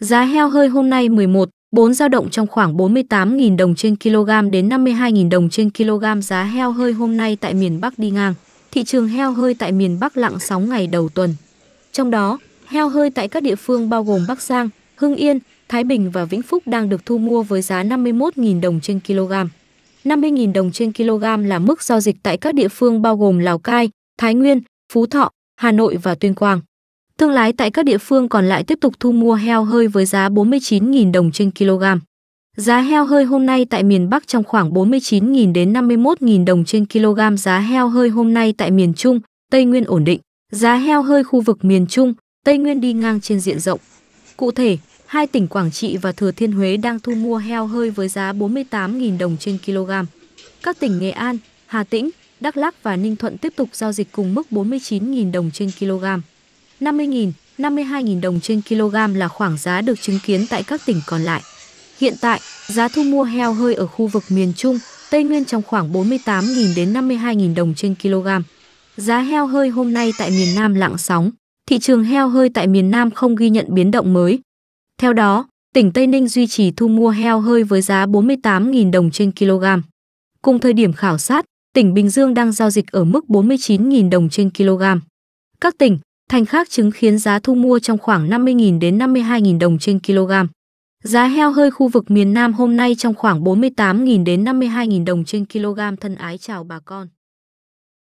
Giá heo hơi hôm nay 11, 4 dao động trong khoảng 48.000 đồng trên kg đến 52.000 đồng trên kg giá heo hơi hôm nay tại miền Bắc đi ngang. Thị trường heo hơi tại miền Bắc lặng sóng ngày đầu tuần. Trong đó, heo hơi tại các địa phương bao gồm Bắc Giang, Hưng Yên, Thái Bình và Vĩnh Phúc đang được thu mua với giá 51.000 đồng trên kg. 50.000 đồng trên kg là mức giao dịch tại các địa phương bao gồm Lào Cai, Thái Nguyên, Phú Thọ, Hà Nội và Tuyên Quang. Thương lái tại các địa phương còn lại tiếp tục thu mua heo hơi với giá 49.000 đồng trên kg. Giá heo hơi hôm nay tại miền Bắc trong khoảng 49.000 đến 51.000 đồng trên kg. Giá heo hơi hôm nay tại miền Trung, Tây Nguyên ổn định. Giá heo hơi khu vực miền Trung, Tây Nguyên đi ngang trên diện rộng. Cụ thể, hai tỉnh Quảng Trị và Thừa Thiên Huế đang thu mua heo hơi với giá 48.000 đồng trên kg. Các tỉnh Nghệ An, Hà Tĩnh, Đắk lắc và Ninh Thuận tiếp tục giao dịch cùng mức 49.000 đồng trên kg. 50.000, 52.000 đồng trên kg là khoảng giá được chứng kiến tại các tỉnh còn lại. Hiện tại, giá thu mua heo hơi ở khu vực miền Trung, Tây Nguyên trong khoảng 48.000 đến 52.000 đồng trên kg. Giá heo hơi hôm nay tại miền Nam lặng sóng. Thị trường heo hơi tại miền Nam không ghi nhận biến động mới, theo đó, tỉnh Tây Ninh duy trì thu mua heo hơi với giá 48.000 đồng trên kg. Cùng thời điểm khảo sát, tỉnh Bình Dương đang giao dịch ở mức 49.000 đồng trên kg. Các tỉnh, thành khác chứng kiến giá thu mua trong khoảng 50.000 đến 52.000 đồng trên kg. Giá heo hơi khu vực miền Nam hôm nay trong khoảng 48.000 đến 52.000 đồng trên kg thân ái chào bà con.